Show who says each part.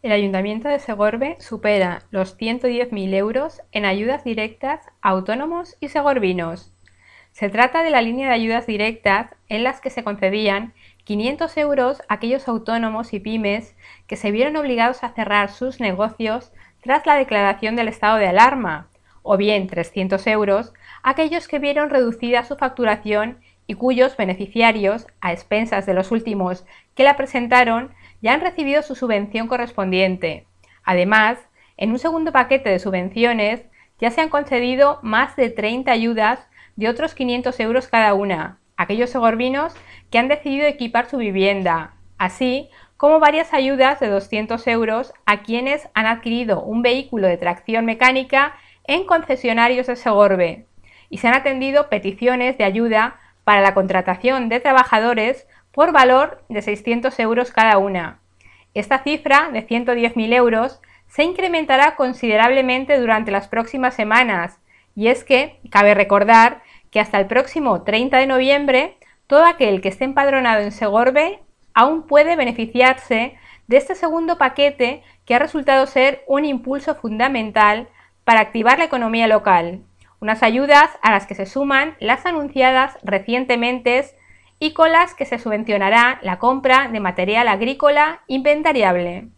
Speaker 1: El Ayuntamiento de Segorbe supera los 110.000 euros en ayudas directas a autónomos y segorbinos. Se trata de la línea de ayudas directas en las que se concedían 500 euros a aquellos autónomos y pymes que se vieron obligados a cerrar sus negocios tras la declaración del estado de alarma, o bien 300 euros a aquellos que vieron reducida su facturación y cuyos beneficiarios, a expensas de los últimos que la presentaron, ya han recibido su subvención correspondiente. Además, en un segundo paquete de subvenciones ya se han concedido más de 30 ayudas de otros 500 euros cada una, aquellos segorbinos que han decidido equipar su vivienda, así como varias ayudas de 200 euros a quienes han adquirido un vehículo de tracción mecánica en concesionarios de Segorbe y se han atendido peticiones de ayuda para la contratación de trabajadores por valor de 600 euros cada una. Esta cifra de 110.000 euros se incrementará considerablemente durante las próximas semanas y es que cabe recordar que hasta el próximo 30 de noviembre todo aquel que esté empadronado en Segorbe aún puede beneficiarse de este segundo paquete que ha resultado ser un impulso fundamental para activar la economía local, unas ayudas a las que se suman las anunciadas recientemente y con las que se subvencionará la compra de material agrícola inventariable.